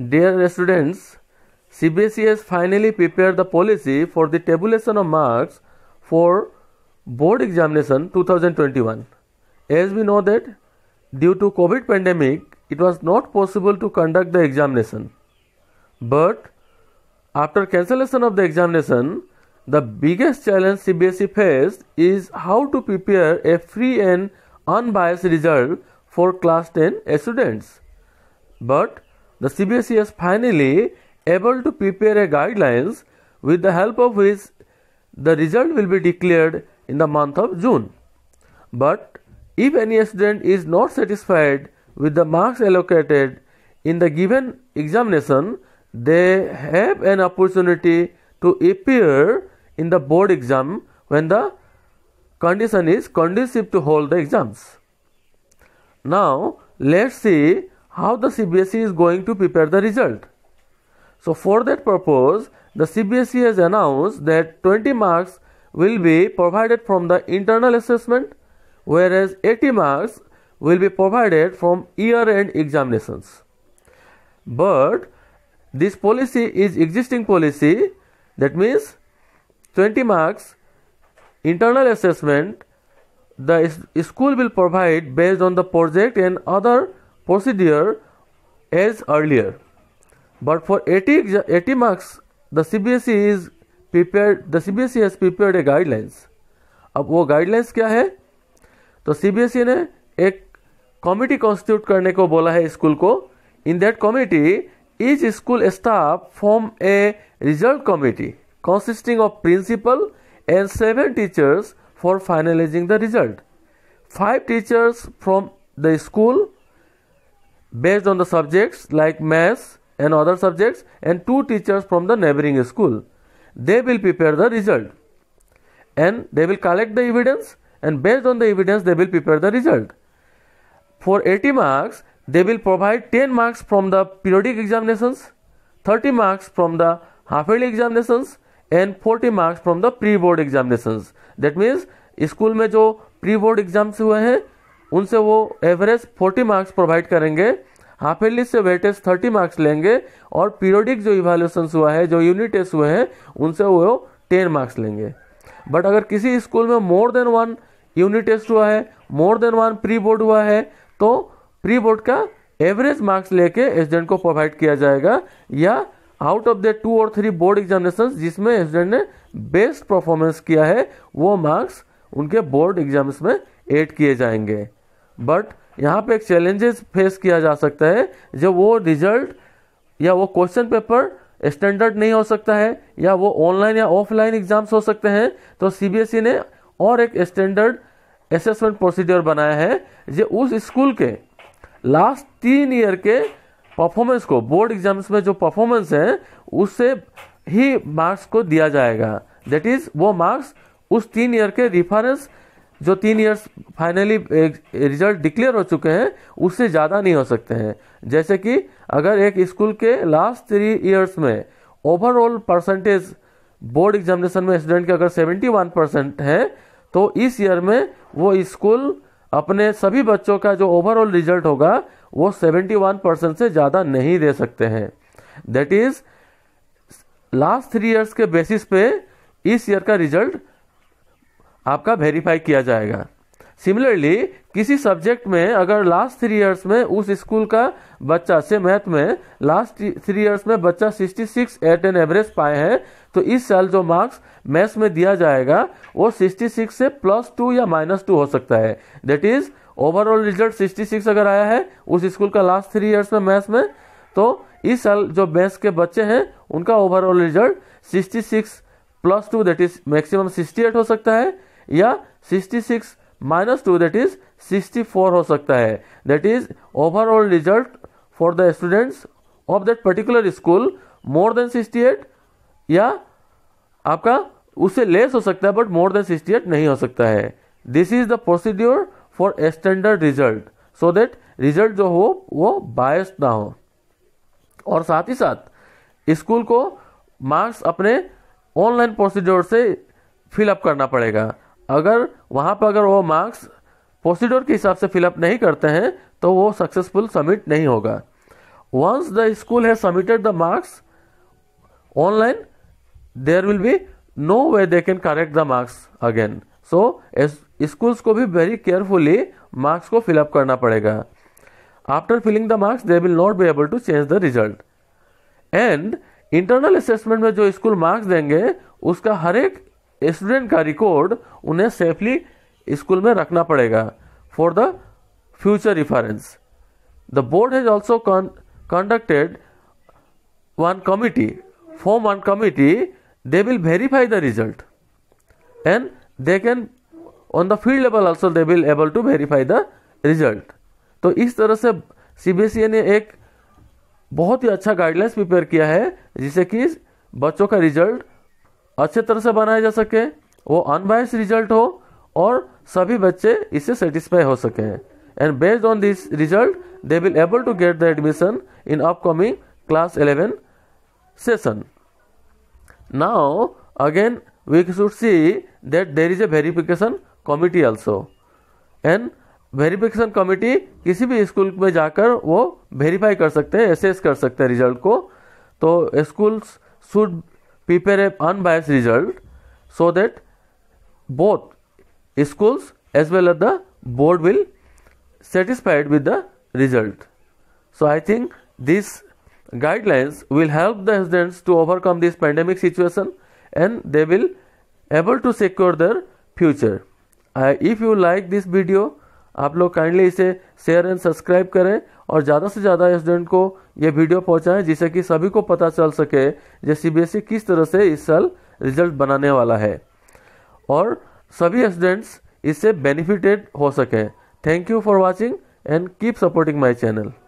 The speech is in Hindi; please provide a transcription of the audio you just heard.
Dear students, CBSE has finally prepared the policy for the tabulation of marks for board examination 2021. As we know that due to COVID pandemic, it was not possible to conduct the examination. But after cancellation of the examination, the biggest challenge CBSE faced is how to prepare a free and unbiased result for class 10 students. But the CBSE is finally able to prepare a guidelines with the help of which the result will be declared in the month of June. But if any student is not satisfied with the marks allocated in the given examination, they have an opportunity to appear in the board exam when the condition is conducive to hold the exams. Now, let's see how the CBSE is going to prepare the result. So, for that purpose, the CBSE has announced that 20 marks will be provided from the internal assessment, whereas 80 marks will be provided from year end examinations. But this policy is existing policy, that means 20 marks internal assessment the school will provide based on the project and other procedure as earlier. But for 80, 80 marks, the CBSE is prepared, the CBSE has prepared a guidelines. अब वो guidelines क्या है तो CBSE ने एक कमेटी कॉन्स्टिट्यूट करने को बोला है स्कूल को in that committee each school staff form a result committee consisting of principal and seven teachers for finalizing the result. Five teachers from the school based on the subjects like maths and other subjects and two teachers from the neighboring school. They will prepare the result and they will collect the evidence and based on the evidence they will prepare the result. For 80 marks, they will provide 10 marks from the periodic examinations, 30 marks from the half yearly examinations and 40 marks from the pre board examinations. That means school में जो pre-board exams हुए हैं उनसे वो एवरेज 40 मार्क्स प्रोवाइड करेंगे हाफ एयरली से वेटेज 30 मार्क्स लेंगे और पीरियोडिक जो इवेल्यूशन हुआ है जो यूनिट टेस्ट हुए हैं उनसे वो 10 मार्क्स लेंगे बट अगर किसी स्कूल में more than one unit test हुआ है more than one pre board हुआ है तो प्री बोर्ड का एवरेज मार्क्स लेके स्टूडेंट को प्रोवाइड किया जाएगा या आउट ऑफ द टू और थ्री बोर्ड एग्जामिनेशन जिसमें स्टूडेंट ने बेस्ट परफॉर्मेंस किया है वो मार्क्स उनके बोर्ड एग्जाम्स में एड किए जाएंगे बट यहाँ पे एक चैलेंजेस फेस किया जा सकता है जब वो रिजल्ट या वो क्वेश्चन पेपर स्टैंडर्ड नहीं हो सकता है या वो ऑनलाइन या ऑफलाइन एग्जाम्स हो सकते हैं तो सीबीएसई e ने और एक स्टैंडर्ड असेसमेंट प्रोसीजर बनाया है जो उस स्कूल के लास्ट तीन ईयर के परफॉर्मेंस को बोर्ड एग्जाम्स में जो परफॉर्मेंस है उससे ही मार्क्स को दिया जाएगा दैट इज़ वो मार्क्स उस तीन ईयर के रिफरेंस जो तीन ईयर्स फाइनली रिजल्ट डिक्लेयर हो चुके हैं उससे ज़्यादा नहीं हो सकते हैं जैसे कि अगर एक स्कूल के लास्ट थ्री ईयर्स में ओवरऑल परसेंटेज बोर्ड एग्जामिनेशन में स्टूडेंट के अगर 71 परसेंट है तो इस ईयर में वो स्कूल अपने सभी बच्चों का जो ओवरऑल रिजल्ट होगा वो 71 परसेंट से ज़्यादा नहीं दे सकते हैं that is last three years के बेसिस पे इस ईयर का रिजल्ट आपका वेरीफाई किया जाएगा सिमिलरली किसी सब्जेक्ट में अगर लास्ट थ्री इयर्स में उस स्कूल का बच्चा से मैथ में लास्ट थ्री इयर्स में बच्चा 66 एट एन एवरेज पाए हैं तो इस साल जो मार्क्स मैथ्स में दिया जाएगा वो 66 से प्लस टू या माइनस टू हो सकता है दैट इज ओवरऑल रिजल्ट 66 अगर आया है उस स्कूल का लास्ट थ्री इयर्स में मैथ्स में तो इस साल जो मैथ्स के बच्चे हैं उनका overall result 66 plus two that is maximum 68 हो सकता है या 66 माइनस टू दैट इज 64 हो सकता है that is overall result for the students of that particular school more than 68 या आपका उससे लेस हो सकता है बट मोर देन 68 नहीं हो सकता है this is the procedure for standard result so that result जो हो वो बायस ना हो और साथ ही साथ स्कूल को मार्क्स अपने ऑनलाइन प्रोसीड्योर से फिलअप करना पड़ेगा अगर वहां पर अगर वो मार्क्स प्रोसीडर के हिसाब से फिलअप नहीं करते हैं तो वो सक्सेसफुल सबमिट नहीं होगा once the school has submitted the marks online there will be no way they can correct the marks again so schools को भी वेरी केयरफुली मार्क्स को फिलअप करना पड़ेगा after filling the marks they will not be able to change the result and internal assessment में जो स्कूल मार्क्स देंगे उसका हर एक स्टूडेंट का रिकॉर्ड उन्हें सेफली स्कूल में रखना पड़ेगा for the future reference the board has also conducted one committee form one committee they will verify the result and they can on the field level also they will able to verify the result तो इस तरह से सीबीएसई e ने एक बहुत ही अच्छा गाइडलाइंस प्रिपेयर किया है जिससे कि बच्चों का रिजल्ट अच्छे तरह से बनाया जा सके वो अनबायस रिजल्ट हो और सभी बच्चे इससे सेटिस्फाई हो सके and based on this result they will able to get the admission in upcoming class eleven session now again we should see that there is a verification committee also and verification committee किसी भी स्कूल में जाकर वो वेरीफाई कर सकते हैं एसेस कर सकते हैं रिजल्ट को तो schools should prepare an unbiased result so that both schools as well as the board will satisfied with the result. So I think these guidelines will help the students to overcome this pandemic situation and they will able to secure their future. Uh, if you like this video, आप लोग काइंडली इसे शेयर एंड सब्सक्राइब करें और ज़्यादा से ज़्यादा स्टूडेंट को ये वीडियो पहुंचाएं जिससे कि सभी को पता चल सके कि सीबीएसई e किस तरह से इस साल रिजल्ट बनाने वाला है और सभी स्टूडेंट्स इससे बेनिफिटेड हो सकें thank you for watching and keep supporting my channel